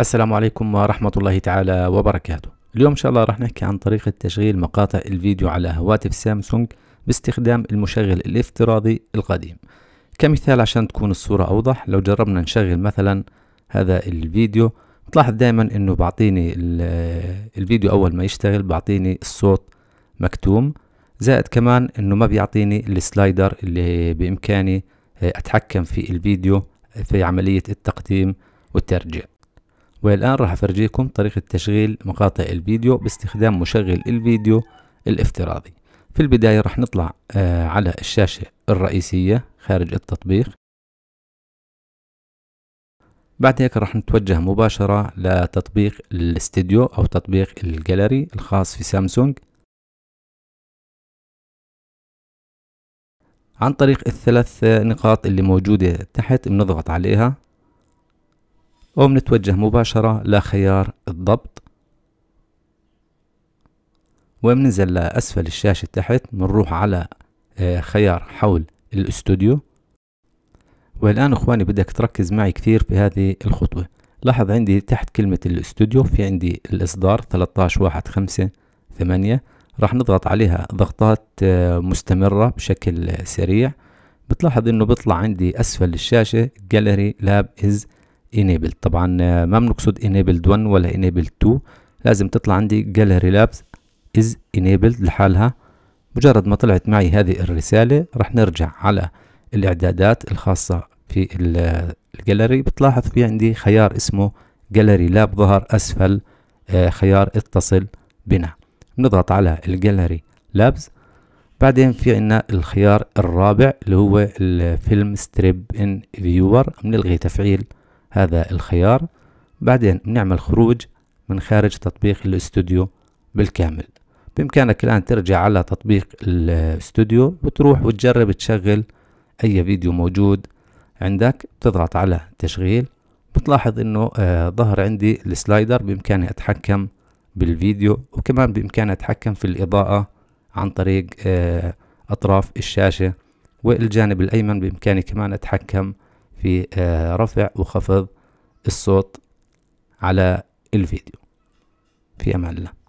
السلام عليكم ورحمة الله تعالى وبركاته اليوم إن شاء الله راح نحكي عن طريقة تشغيل مقاطع الفيديو على هواتف سامسونج باستخدام المشغل الافتراضي القديم كمثال عشان تكون الصورة أوضح لو جربنا نشغل مثلا هذا الفيديو تلاحظ دائما انه بعطيني الفيديو اول ما يشتغل بعطيني الصوت مكتوم زائد كمان انه ما بيعطيني السلايدر اللي بامكاني اتحكم في الفيديو في عملية التقديم والترجيع والآن راح أفرجيكم طريقة تشغيل مقاطع الفيديو باستخدام مشغل الفيديو الافتراضي في البداية راح نطلع آه، على الشاشة الرئيسية خارج التطبيق بعد هيك راح نتوجه مباشرة لتطبيق الاستديو أو تطبيق الجاليري الخاص في سامسونج عن طريق الثلاث نقاط اللي موجودة تحت بنضغط عليها وبنتوجه مباشرة لخيار الضبط وبننزل لأسفل الشاشة تحت بنروح على آه، خيار حول الاستوديو والآن إخواني بدك تركز معي كثير في هذه الخطوة لاحظ عندي تحت كلمة الاستوديو في عندي الإصدار 13.1.5.8 راح نضغط عليها ضغطات آه، مستمرة بشكل سريع بتلاحظ إنه بيطلع عندي أسفل الشاشة Gallery Lab is enable طبعا آه، ما بنقصد enabled 1 ولا enabled 2 لازم تطلع عندي gallery labs is enabled لحالها مجرد ما طلعت معي هذه الرسالة رح نرجع على الإعدادات الخاصة في الجاليري آه، بتلاحظ في عندي خيار اسمه جاليري لاب ظهر أسفل آه، خيار اتصل بنا نضغط على الجاليري لابز بعدين في عنا الخيار الرابع اللي هو الفيلم ستريب ان فيور بنلغي تفعيل هذا الخيار بعدين بنعمل خروج من خارج تطبيق الاستوديو بالكامل بإمكانك الآن ترجع على تطبيق الاستوديو وتروح وتجرب تشغل أي فيديو موجود عندك بتضغط على تشغيل بتلاحظ انه آه ظهر عندي السلايدر بامكاني اتحكم بالفيديو وكمان بامكاني اتحكم في الاضاءة عن طريق آه اطراف الشاشة والجانب الايمن بامكاني كمان اتحكم في آه، رفع وخفض الصوت على الفيديو في أمان الله